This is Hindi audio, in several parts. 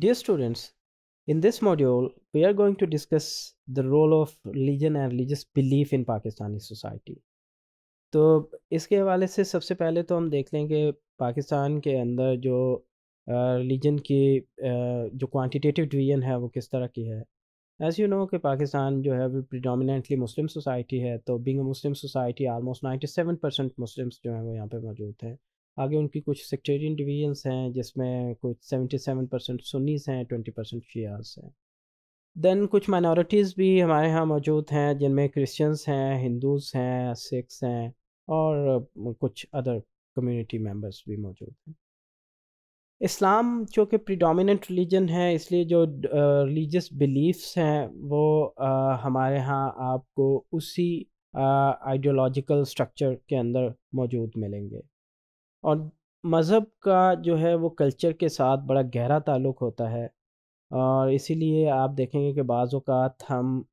Dear students, in this module, we are going to discuss the role of religion and religious belief in Pakistani society. तो इसके हवाले से सबसे पहले तो हम देख लें कि पाकिस्तान के अंदर जो रिलीजन की जो क्वांटिटेटिव डिवीजन है वो किस तरह की है एज यू नो कि पाकिस्तान जो है वो प्रिडोमिनेंटली मुस्लिम सोसाइटी है तो being Muslim society almost ninety seven percent Muslims जो हैं वो यहाँ पे मौजूद हैं आगे उनकी कुछ सेक्टेरियन डिवीजन्स हैं जिसमें कुछ 77 परसेंट सुन्नीस हैं 20 परसेंट शियास हैं देन कुछ माइनॉरिटीज़ भी हमारे यहाँ मौजूद हैं जिनमें क्रिश्चियंस हैं हिंदूज़ हैं सिख्स हैं और कुछ अदर कम्युनिटी मेंबर्स भी मौजूद हैं इस्लाम जो कि रिलीजन है इसलिए जो रिलीजियस बिलीफ्स हैं वो आ, हमारे यहाँ आपको उसी आइडियोलॉजिकल स्ट्रक्चर के अंदर मौजूद मिलेंगे और मज़हब का जो है वो कल्चर के साथ बड़ा गहरा ताल्लुक़ होता है और इसीलिए आप देखेंगे कि बाज़ अवत हम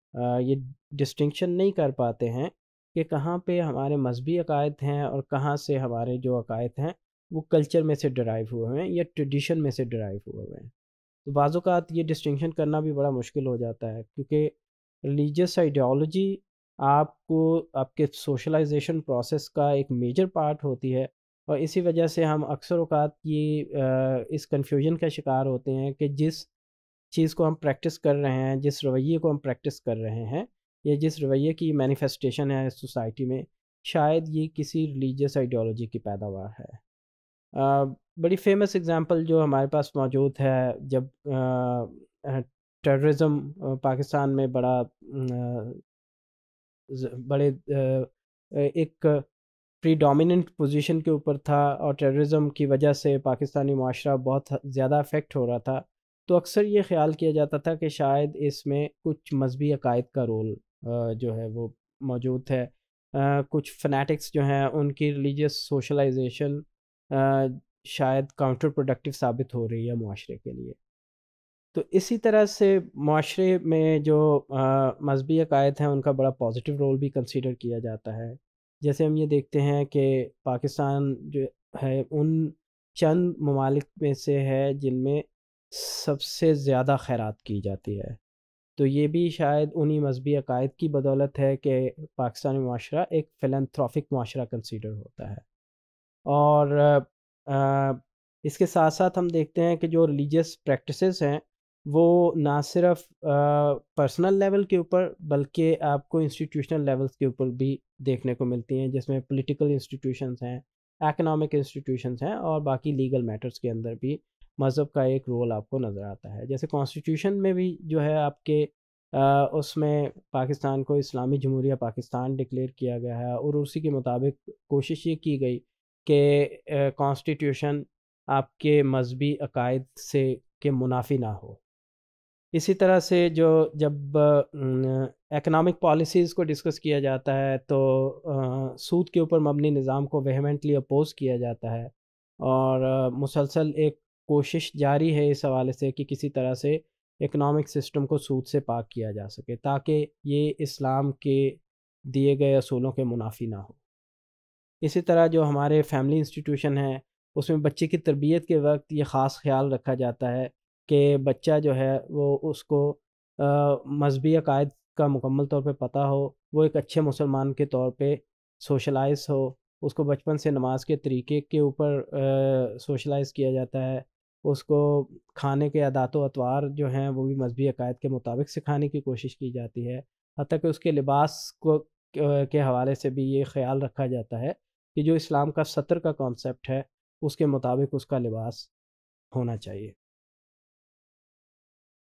ये डिस्टिंक्शन नहीं कर पाते हैं कि कहाँ पे हमारे मजहबी अकायद हैं और कहाँ से हमारे जो अकायद हैं वो कल्चर में से डराइव हुए हुए हैं या ट्रेडिशन में से डराइव हुए हुए हैं तो बाज़ अवत ये डिस्टिंक्शन करना भी बड़ा मुश्किल हो जाता है क्योंकि रिलीजस आइडियोलॉजी आपको आपके सोशलाइजेशन प्रोसेस का एक मेजर पार्ट होती है और इसी वजह से हम अक्सर अकात ये इस कन्फ्यूजन का शिकार होते हैं कि जिस चीज़ को हम प्रैक्टिस कर रहे हैं जिस रवैये को हम प्रैक्टिस कर रहे हैं या जिस रवैये की मैनिफेस्टेशन है सोसाइटी में शायद ये किसी रिलीजियस आइडियोलॉजी की पैदावार है आ, बड़ी फेमस एग्ज़ाम्पल जो हमारे पास मौजूद है जब टेररिज्म पाकिस्तान में बड़ा आ, बड़े आ, एक प्रीडोमिनेंट पोजीशन के ऊपर था और टेररिज्म की वजह से पाकिस्तानी माशरा बहुत ज़्यादा अफेक्ट हो रहा था तो अक्सर ये ख्याल किया जाता था कि शायद इसमें कुछ मजहबी अकायद का रोल जो है वो मौजूद है कुछ फनेटिक्स जो हैं उनकी रिलीजियस सोशलाइजेशन शायद काउंटर प्रोडक्टिव साबित हो रही है माशरे के लिए तो इसी तरह से माशरे में जो मजहबी अकायद हैं उनका बड़ा पॉजिटिव रोल भी कंसिडर किया जाता है जैसे हम ये देखते हैं कि पाकिस्तान जो है उन चंद ममालिक में से है जिनमें सबसे ज़्यादा खैरात की जाती है तो ये भी शायद उन्हीं मजहबी अकायद की बदौलत है कि पाकिस्तानी माशरा एक फिलंथ्रॉफिक माशरा कंसिडर होता है और आ, इसके साथ साथ हम देखते हैं कि जो रिलीजियस प्रैक्टिसेस हैं वो ना सिर्फ पर्सनल लेवल के ऊपर बल्कि आपको इंस्टीट्यूशनल लेवल्स के ऊपर भी देखने को मिलती हैं जिसमें पॉलिटिकल इंस्टीट्यूशंस हैं इकोनॉमिक इंस्टीट्यूशंस हैं और बाकी लीगल मैटर्स के अंदर भी मज़हब का एक रोल आपको नज़र आता है जैसे कॉन्स्टिट्यूशन में भी जो है आपके उसमें पाकिस्तान को इस्लामी जमहूरिया पाकिस्तान डिक्लेयर किया गया है और उसी के मुताबिक कोशिश ये की गई कि कॉन्स्टिट्यूशन आपके मजहबी अकायद से के मुनाफी ना हो इसी तरह से जो जब इकोनॉमिक पॉलिसीज़ को डिस्कस किया जाता है तो सूद के ऊपर मबनी निज़ाम को वेहमेंटली अपोज़ किया जाता है और मुसलसल एक कोशिश जारी है इस हवाले से कि किसी तरह से इकोनॉमिक सिस्टम को सूद से पाक किया जा सके ताकि ये इस्लाम के दिए गए असूलों के मुनाफी ना हो इसी तरह जो हमारे फैमिली इंस्टीट्यूशन हैं उसमें बच्चे की तरबियत के वक्त ये ख़ास ख्याल रखा जाता है कि बच्चा जो है वो उसको मजहबी अकायद का मुकम्मल तौर पे पता हो वो एक अच्छे मुसलमान के तौर पे सोशलाइज हो उसको बचपन से नमाज के तरीके के ऊपर सोशलाइज किया जाता है उसको खाने के अदात अतवार जो हैं वो भी मजहबी अकायद के मुताबिक सिखाने की कोशिश की जाती है हती कि उसके लिबास को के हवाले से भी ये ख्याल रखा जाता है कि जो इस्लाम का सतर का कॉन्सेप्ट है उसके मुताबिक उसका लिबास होना चाहिए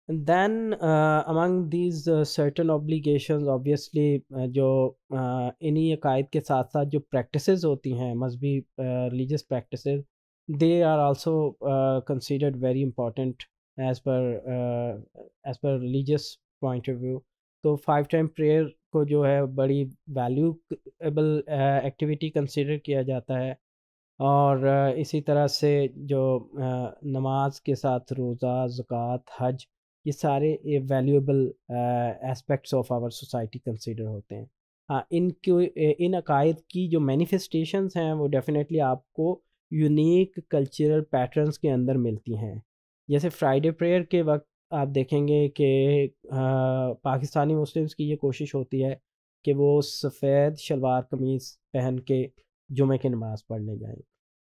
And then uh, among these uh, certain obligations obviously uh, जो इन्हीं अकायद के साथ साथ जो practices होती हैं मजहबी religious practices they are also considered very important as per as per religious point of view तो फाइव टाइम प्रेयर को जो है बड़ी वैल्यूएबल एक्टिविटी कंसिडर किया जाता है और इसी तरह से जो नमाज के साथ रोज़ा ज़क़़त हज ये सारे valuable aspects of our society consider होते हैं हाँ इनके इन अकायद की जो मैनिफेस्टेशंस हैं वो डेफिनेटली आपको यूनिक कल्चरल पैटर्न्स के अंदर मिलती हैं जैसे फ्राइडे प्रेयर के वक्त आप देखेंगे कि पाकिस्तानी मुस्लिम्स की ये कोशिश होती है कि वो सफ़ेद शलवार कमीज़ पहन के जुमे की नमाज़ पढ़ने जाएं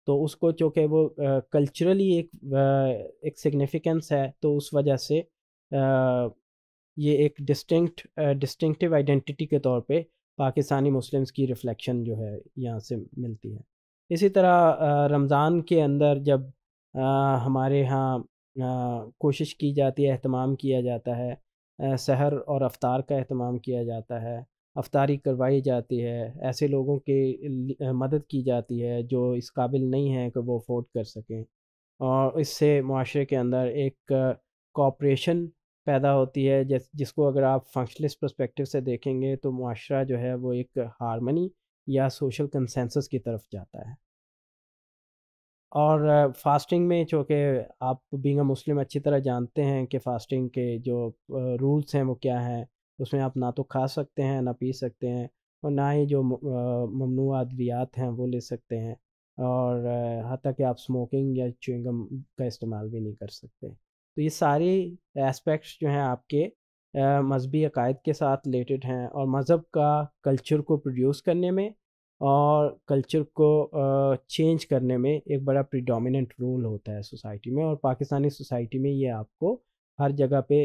तो उसको चूँकि वो कल्चरली एक आ, एक सिग्निफिकेंस है तो उस वजह से ये एक डिस्टिंक्ट डिस्टिंक्टिव आइडेंटिटी के तौर पे पाकिस्तानी मुस्लिम्स की रिफ्लेक्शन जो है यहाँ से मिलती है इसी तरह रमज़ान के अंदर जब आ, हमारे यहाँ कोशिश की जाती है अहतमाम किया जाता है शहर और अफ्तार का अहतमाम किया जाता है अफतारी करवाई जाती है ऐसे लोगों की मदद की जाती है जो इस काबिल नहीं है कि वो अफोर्ड कर सकें और इससे माशरे के अंदर एक कॉपरेशन पैदा होती है जिस जिसको अगर आप फंक्शनलिस परस्पेक्टिव से देखेंगे तो माशरा जो है वो एक हारमनी या सोशल कंसेंसस की तरफ जाता है और फास्टिंग में चूँकि आप बींग मुस्लिम अच्छी तरह जानते हैं कि फ़ास्टिंग के जो रूल्स हैं वो क्या हैं उसमें आप ना तो खा सकते हैं ना पी सकते हैं और ना ही जो ममनू अद्वियात हैं वो ले सकते हैं और हती कि आप स्मोकिंग या च्युइंगम का इस्तेमाल भी नहीं कर सकते तो ये सारे एस्पेक्ट्स जो हैं आपके मजहबी अकायद के साथ रिलेटेड हैं और मज़हब का कल्चर को प्रोड्यूस करने में और कल्चर को चेंज करने में एक बड़ा प्रिडोमिनेंट रोल होता है सोसाइटी में और पाकिस्तानी सोसाइटी में ये आपको हर जगह पे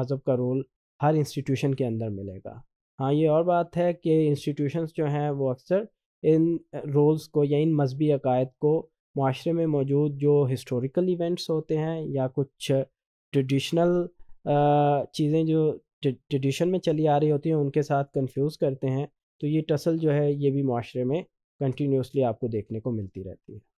मज़हब का रोल हर इंस्टीट्यूशन के अंदर मिलेगा हाँ ये और बात है कि इंस्टीट्यूशंस जो हैं वो अक्सर इन रोल्स को या इन मजहबी अकायद को माशरे में मौजूद जो हिस्टोरिकल इवेंट्स होते हैं या कुछ ट्रेडिशनल चीज़ें जो ट्रेडिशन में चली आ रही होती हैं उनके साथ कंफ्यूज करते हैं तो ये टसल जो है ये भी माशरे में कंटिन्यूसली आपको देखने को मिलती रहती है